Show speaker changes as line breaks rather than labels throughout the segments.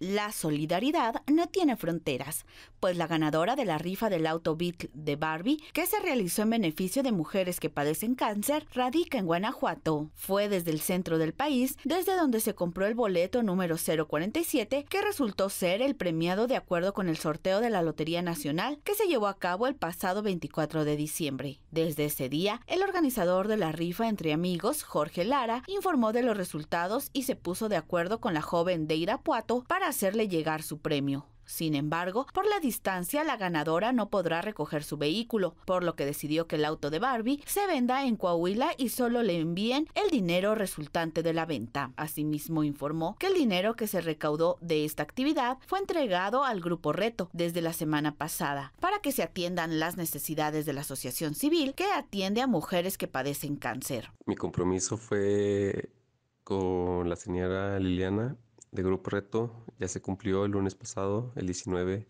La solidaridad no tiene fronteras, pues la ganadora de la rifa del auto Beat de Barbie, que se realizó en beneficio de mujeres que padecen cáncer, radica en Guanajuato. Fue desde el centro del país, desde donde se compró el boleto número 047, que resultó ser el premiado de acuerdo con el sorteo de la Lotería Nacional que se llevó a cabo el pasado 24 de diciembre. Desde ese día, el organizador de la rifa entre amigos, Jorge Lara, informó de los resultados y se puso de acuerdo con la joven de Irapuato para hacerle llegar su premio. Sin embargo, por la distancia la ganadora no podrá recoger su vehículo, por lo que decidió que el auto de Barbie se venda en Coahuila y solo le envíen el dinero resultante de la venta. Asimismo, informó que el dinero que se recaudó de esta actividad fue entregado al Grupo Reto desde la semana pasada, para que se atiendan las necesidades de la Asociación Civil que atiende a mujeres que padecen cáncer.
Mi compromiso fue con la señora Liliana de Grupo Reto ya se cumplió el lunes pasado, el 19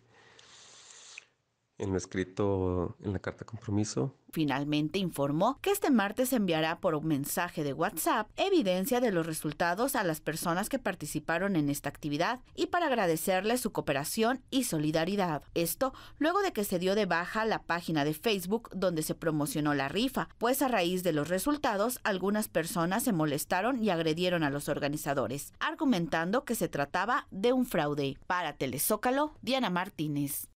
en escrito en la carta compromiso.
Finalmente informó que este martes enviará por un mensaje de WhatsApp evidencia de los resultados a las personas que participaron en esta actividad y para agradecerles su cooperación y solidaridad. Esto luego de que se dio de baja la página de Facebook donde se promocionó la rifa, pues a raíz de los resultados algunas personas se molestaron y agredieron a los organizadores, argumentando que se trataba de un fraude. Para Telezócalo, Diana Martínez.